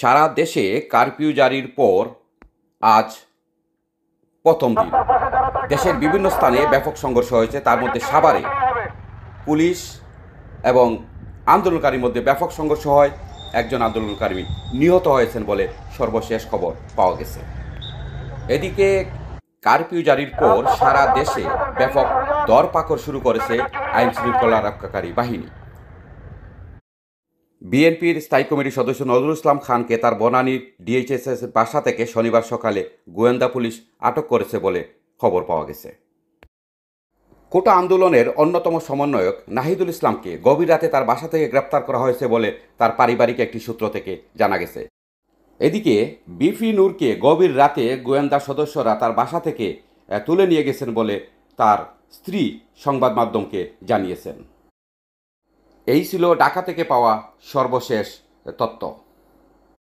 সারা দেশে কারফিউ জারির পর আজ প্রথম দিন দেশের বিভিন্ন স্থানে ব্যাপক সংঘর্ষ হয়েছে তার মধ্যে সাভারে পুলিশ এবং আন্দোলনকারীর মধ্যে ব্যাপক সংঘর্ষ হয় একজন আন্দোলনকারী নিহত হয়েছেন বলে সর্বশেষ খবর পাওয়া গেছে এদিকে কারফিউ জারির পর সারা দেশে ব্যাপক দরপাকড় শুরু করেছে আইন শৃঙ্খলা রক্ষাকারী বাহিনী বিএনপির স্থায়ী কমিটির সদস্য নজরুল ইসলাম খানকে তার বনানীর ডিএইচএসএস বাসা থেকে শনিবার সকালে গোয়েন্দা পুলিশ আটক করেছে বলে খবর পাওয়া গেছে কোটা আন্দোলনের অন্যতম সমন্বয়ক নাহিদুল ইসলামকে গভীর রাতে তার বাসা থেকে গ্রেপ্তার করা হয়েছে বলে তার পারিবারিক একটি সূত্র থেকে জানা গেছে এদিকে বিফি নূরকে গভীর রাতে গোয়েন্দা সদস্যরা তার বাসা থেকে তুলে নিয়ে গেছেন বলে তার স্ত্রী সংবাদ মাধ্যমকে জানিয়েছেন এই ছিল ঢাকা থেকে পাওয়া সর্বশেষ তত্ত্ব